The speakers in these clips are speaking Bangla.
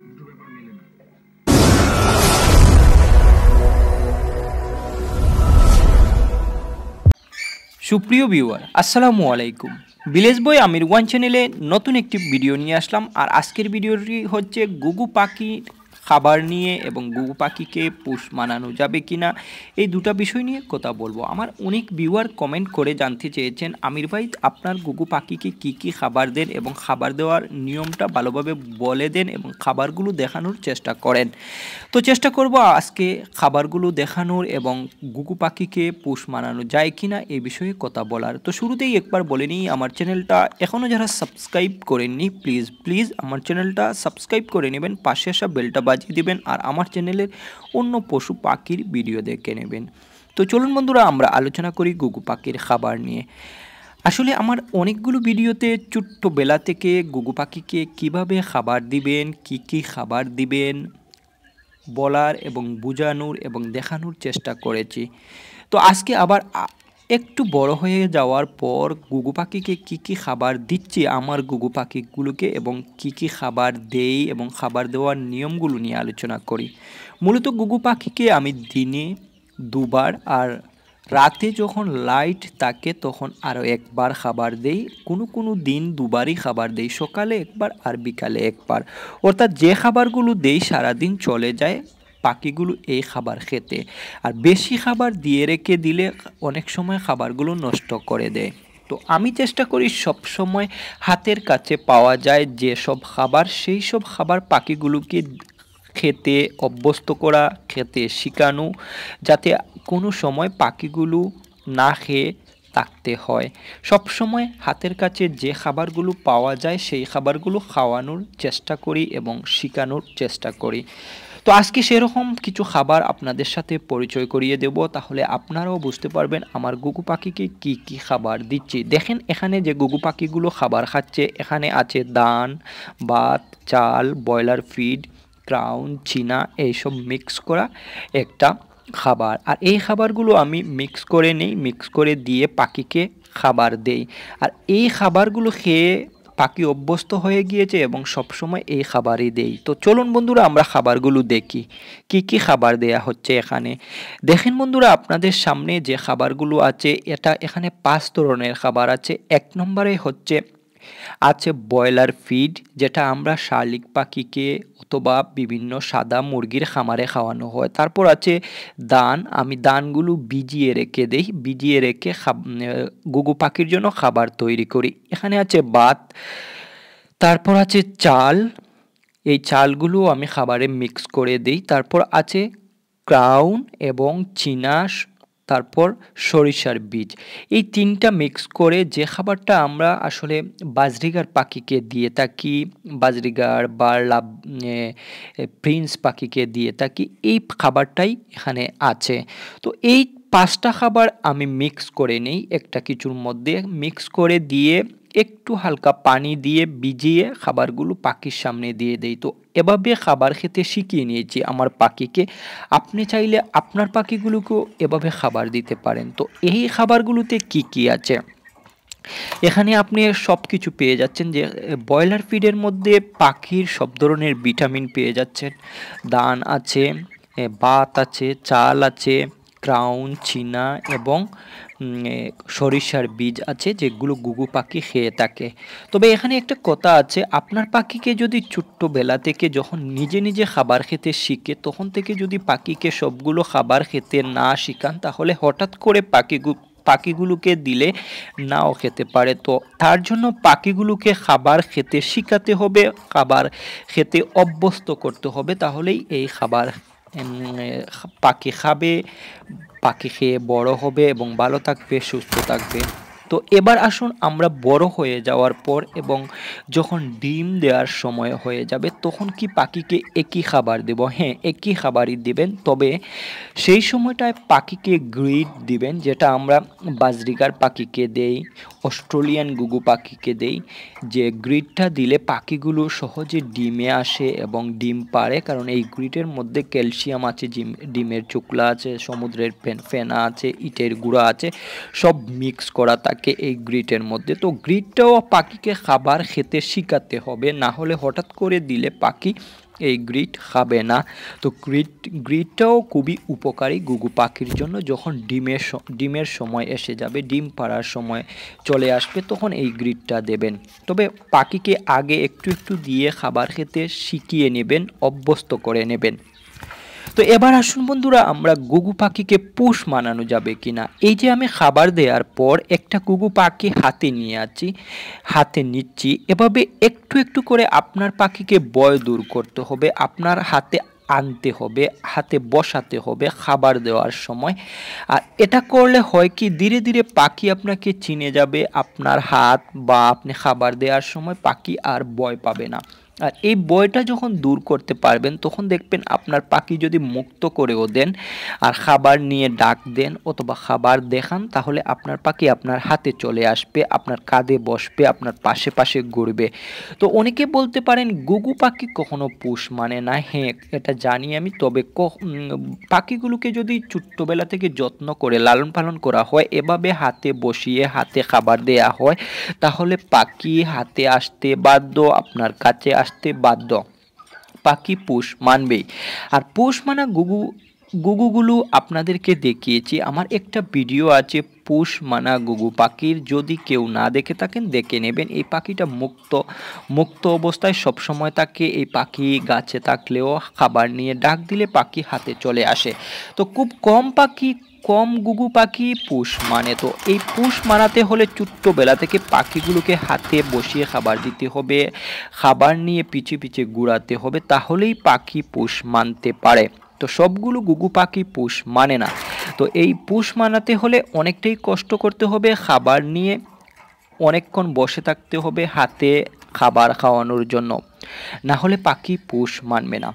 সুপ্রিয় ভিউয়ার আসসালামু আলাইকুম ভিলেজ বই আমির ওয়ান চ্যানেলে নতুন একটি ভিডিও নিয়ে আসলাম আর আজকের ভিডিওটি হচ্ছে গুগু পাখির খাবার নিয়ে এবং গুগু পাখিকে পুষ মানানো যাবে কি না এই দুটা বিষয় নিয়ে কথা বলবো আমার অনেক ভিউয়ার কমেন্ট করে জানতে চেয়েছেন আমির ভাই আপনার গুগু পাখিকে কি কি খাবার দেন এবং খাবার দেওয়ার নিয়মটা ভালোভাবে বলে দেন এবং খাবারগুলো দেখানোর চেষ্টা করেন তো চেষ্টা করব আজকে খাবারগুলো দেখানোর এবং গুগু পাখিকে পুষ মানানো যায় কি না এ বিষয়ে কথা বলার তো শুরুতেই একবার বলে নিই আমার চ্যানেলটা এখনও যারা সাবস্ক্রাইব করেননি প্লিজ প্লিজ আমার চ্যানেলটা সাবস্ক্রাইব করে নেবেন পাশে আসা বেলটা বাজ বাজিয়ে দেবেন আর আমার চ্যানেলের অন্য পশু পাখির ভিডিও দেখে নেবেন তো চলুন বন্ধুরা আমরা আলোচনা করি গুগু পাখির খাবার নিয়ে আসলে আমার অনেকগুলো ভিডিওতে ছোট্ট বেলা থেকে গুগু পাখিকে কীভাবে খাবার দিবেন কি কি খাবার দিবেন বলার এবং বোঝানোর এবং দেখানোর চেষ্টা করেছি তো আজকে আবার একটু বড় হয়ে যাওয়ার পর গুগু পাখিকে কী কী খাবার দিচ্ছি আমার গুগু পাখিগুলোকে এবং কি কি খাবার দেই এবং খাবার দেওয়ার নিয়মগুলো নিয়ে আলোচনা করি মূলত গুগু পাখিকে আমি দিনে দুবার আর রাতে যখন লাইট থাকে তখন আরও একবার খাবার দেই কোনো কোনো দিন দুবারই খাবার দেই সকালে একবার আর বিকালে একবার অর্থাৎ যে খাবারগুলো দেই সারাদিন চলে যায় পাখিগুলো এই খাবার খেতে আর বেশি খাবার দিয়ে রেখে দিলে অনেক সময় খাবারগুলো নষ্ট করে দেয় তো আমি চেষ্টা করি সবসময় হাতের কাছে পাওয়া যায় যে সব খাবার সেই সব খাবার পাখিগুলোকে খেতে অভ্যস্ত করা খেতে শিকানো যাতে কোনো সময় পাখিগুলো না খেয়ে থাকতে হয় সবসময় হাতের কাছে যে খাবারগুলো পাওয়া যায় সেই খাবারগুলো খাওয়ানোর চেষ্টা করি এবং শিকানোর চেষ্টা করি তো আজকে সেরকম কিছু খাবার আপনাদের সাথে পরিচয় করিয়ে দেব তাহলে আপনারাও বুঝতে পারবেন আমার গুগু পাখিকে কি কি খাবার দিচ্ছি দেখেন এখানে যে গুগু পাখিগুলো খাবার খাচ্ছে এখানে আছে দান ভাত চাল ব্রয়লার ফিড ক্রাউন চিনা এইসব মিক্স করা একটা খাবার আর এই খাবারগুলো আমি মিক্স করে নেই মিক্স করে দিয়ে পাখিকে খাবার দেই আর এই খাবারগুলো খেয়ে পাখি অভ্যস্ত হয়ে গিয়েছে এবং সবসময় এই খাবারই দেই তো চলুন বন্ধুরা আমরা খাবারগুলো দেখি কি কি খাবার দেয়া হচ্ছে এখানে দেখেন বন্ধুরা আপনাদের সামনে যে খাবারগুলো আছে এটা এখানে পাঁচ ধরনের খাবার আছে এক নম্বরে হচ্ছে আছে ব্রয়লার ফিড যেটা আমরা শালিক পাখিকে অথবা বিভিন্ন সাদা মুরগির খামারে খাওয়ানো হয় তারপর আছে দান আমি দানগুলো বিজিয়ে রেখে দেই বিজিয়ে রেখে গুগু পাখির জন্য খাবার তৈরি করি এখানে আছে বাত তারপর আছে চাল এই চালগুলো আমি খাবারে মিক্স করে দিই তারপর আছে ক্রাউন এবং চিনাশ তারপর সরিষার বীজ এই তিনটা মিক্স করে যে খাবারটা আমরা আসলে বাজরিগার পাখিকে দিয়ে থাকি বাজরিগার বা লাভ প্রিন্স পাখিকে দিয়ে থাকি এই খাবারটাই এখানে আছে তো এই পাঁচটা খাবার আমি মিক্স করে নেই একটা কিছুর মধ্যে মিক্স করে দিয়ে একটু হালকা পানি দিয়ে ভিজিয়ে খাবারগুলো পাখির সামনে দিয়ে দেই তো এভাবে খাবার খেতে শিখিয়ে নিয়েছি আমার পাখিকে আপনি চাইলে আপনার পাখিগুলোকেও এভাবে খাবার দিতে পারেন তো এই খাবারগুলোতে কি কি আছে এখানে আপনি সব কিছু পেয়ে যাচ্ছেন যে ব্রয়লার ফিডের মধ্যে পাখির সব ধরনের ভিটামিন পেয়ে যাচ্ছেন দান আছে ভাত আছে চাল আছে ক্রাউন চিনা এবং সরিষার বীজ আছে যেগুলো গুগু পাখি খেয়ে থাকে তবে এখানে একটা কথা আছে আপনার পাখিকে যদি ছোট্ট বেলা থেকে যখন নিজে নিজে খাবার খেতে শিখে তখন থেকে যদি পাখিকে সবগুলো খাবার খেতে না শিখান তাহলে হঠাৎ করে পাখি পাখিগুলোকে দিলে নাও খেতে পারে তো তার জন্য পাখিগুলোকে খাবার খেতে শিখাতে হবে খাবার খেতে অভ্যস্ত করতে হবে তাহলেই এই খাবার পাখি খাবে পাখি খেয়ে বড় হবে এবং ভালো থাকবে সুস্থ থাকবে তো এবার আসুন আমরা বড় হয়ে যাওয়ার পর এবং যখন ডিম দেওয়ার সময় হয়ে যাবে তখন কি পাখিকে একই খাবার দেব হ্যাঁ একই খাবারই দেবেন তবে সেই সময়টায় পাখিকে গ্রিড দিবেন যেটা আমরা বাজরিকার পাখিকে দেই অস্ট্রেলিয়ান গুগু পাখিকে দেই যে গ্রিডটা দিলে পাখিগুলো সহজে ডিমে আসে এবং ডিম পারে কারণ এই গ্রিডের মধ্যে ক্যালসিয়াম আছে ডিমের চুকলা আছে সমুদ্রের ফেনা আছে ইটের গুঁড়া আছে সব মিক্স করা থাকে থাকে এই গ্রিটের মধ্যে তো গ্রিটটাও পাখিকে খাবার খেতে শিখাতে হবে না হলে হঠাৎ করে দিলে পাখি এই গ্রিট খাবে না তো গ্রিট গ্রিটটাও খুবই উপকারী গুগু পাখির জন্য যখন ডিমের ডিমের সময় এসে যাবে ডিম পাড়ার সময় চলে আসবে তখন এই গ্রিটটা দেবেন তবে পাখিকে আগে একটু একটু দিয়ে খাবার খেতে শিখিয়ে নেবেন অভ্যস্ত করে নেবেন তো এবার আসুন বন্ধুরা আমরা গুগু পাখিকে পোষ মানানো যাবে কিনা এই যে আমি খাবার দেওয়ার পর একটা গুগু পাখি হাতে নিয়ে আছি হাতে নিচ্ছি এভাবে একটু একটু করে আপনার পাখিকে বয় দূর করতে হবে আপনার হাতে আনতে হবে হাতে বসাতে হবে খাবার দেওয়ার সময় আর এটা করলে হয় কি ধীরে ধীরে পাখি আপনাকে চিনে যাবে আপনার হাত বা আপনি খাবার দেওয়ার সময় পাখি আর বয় পাবে না আর এই বয়টা যখন দূর করতে পারবেন তখন দেখবেন আপনার পাখি যদি মুক্ত করেও দেন আর খাবার নিয়ে ডাক দেন অথবা খাবার দেখান তাহলে আপনার পাখি আপনার হাতে চলে আসবে আপনার কাঁধে বসবে আপনার পাশে পাশে ঘুরবে তো অনেকে বলতে পারেন গুগু পাখি কখনো পুষ মানে না হ্যাঁ এটা জানি আমি তবে পাখিগুলোকে যদি ছোট্টবেলা থেকে যত্ন করে লালন পালন করা হয় এভাবে হাতে বসিয়ে হাতে খাবার দেয়া হয় তাহলে পাখি হাতে আসতে বাধ্য আপনার কাছে আস আসতে বাধ্য পাখি পুষ মানবেই আর পুষ মানা গুগু গুগুগুলো আপনাদেরকে দেখিয়েছি আমার একটা ভিডিও আছে পুষ মানা গুগু পাখির যদি কেউ না দেখে থাকেন দেখে নেবেন এই পাখিটা মুক্ত মুক্ত অবস্থায় সবসময় তাকে এই পাখি গাছে থাকলেও খাবার নিয়ে ডাক দিলে পাখি হাতে চলে আসে তো খুব কম পাখি কম গুগু পাখি পুষ মানে তো এই পুষ মানাতে হলে বেলা থেকে পাখিগুলোকে হাতে বসিয়ে খাবার দিতে হবে খাবার নিয়ে পিছে পিছে গুড়াতে হবে তাহলেই পাখি পুষ মানতে পারে তো সবগুলো গুগু পাখি পুষ মানে না তো এই পুষ মানাতে হলে অনেকটাই কষ্ট করতে হবে খাবার নিয়ে অনেকক্ষণ বসে থাকতে হবে হাতে খাবার খাওয়ানোর জন্য না হলে পাখি পুষ মানবে না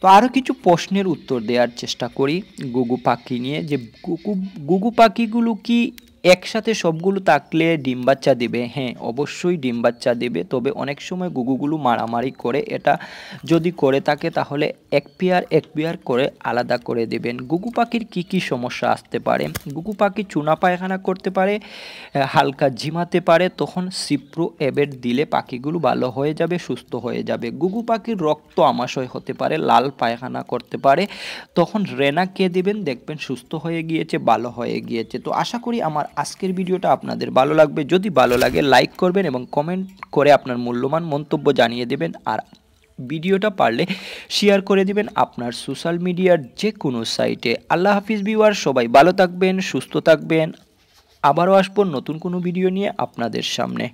তো আরও কিছু প্রশ্নের উত্তর দেওয়ার চেষ্টা করি গুগু পাখি নিয়ে যে গুগু গুগু পাখিগুলো কি একসাথে সবগুলো তাকলে ডিম বাচ্চা দেবে হ্যাঁ অবশ্যই ডিম বাচ্চা দেবে তবে অনেক সময় গুগুগুলো মারামারি করে এটা যদি করে থাকে তাহলে এক পেয়ার এক পেয়ার করে আলাদা করে দেবেন গুগু পাখির কী কী সমস্যা আসতে পারে গুগু পাখি চুনা পায়খানা করতে পারে হালকা ঝিমাতে পারে তখন সিপ্রো অ্যাবেট দিলে পাখিগুলো ভালো হয়ে যাবে সুস্থ হয়ে যাবে গুগু পাখির রক্ত আমাশয় হতে পারে লাল পায়খানা করতে পারে তখন রেনা কে দেবেন দেখবেন সুস্থ হয়ে গিয়েছে ভালো হয়ে গিয়েছে তো আশা করি আমার আজকের ভিডিওটা আপনাদের ভালো লাগবে যদি ভালো লাগে লাইক করবেন এবং কমেন্ট করে আপনার মূল্যবান মন্তব্য জানিয়ে দেবেন আর ভিডিওটা পারলে শেয়ার করে দিবেন আপনার সোশ্যাল মিডিয়ার যে কোনো সাইটে আল্লাহ হাফিজ বিওয়ার সবাই ভালো থাকবেন সুস্থ থাকবেন আবারও আসবো নতুন কোনো ভিডিও নিয়ে আপনাদের সামনে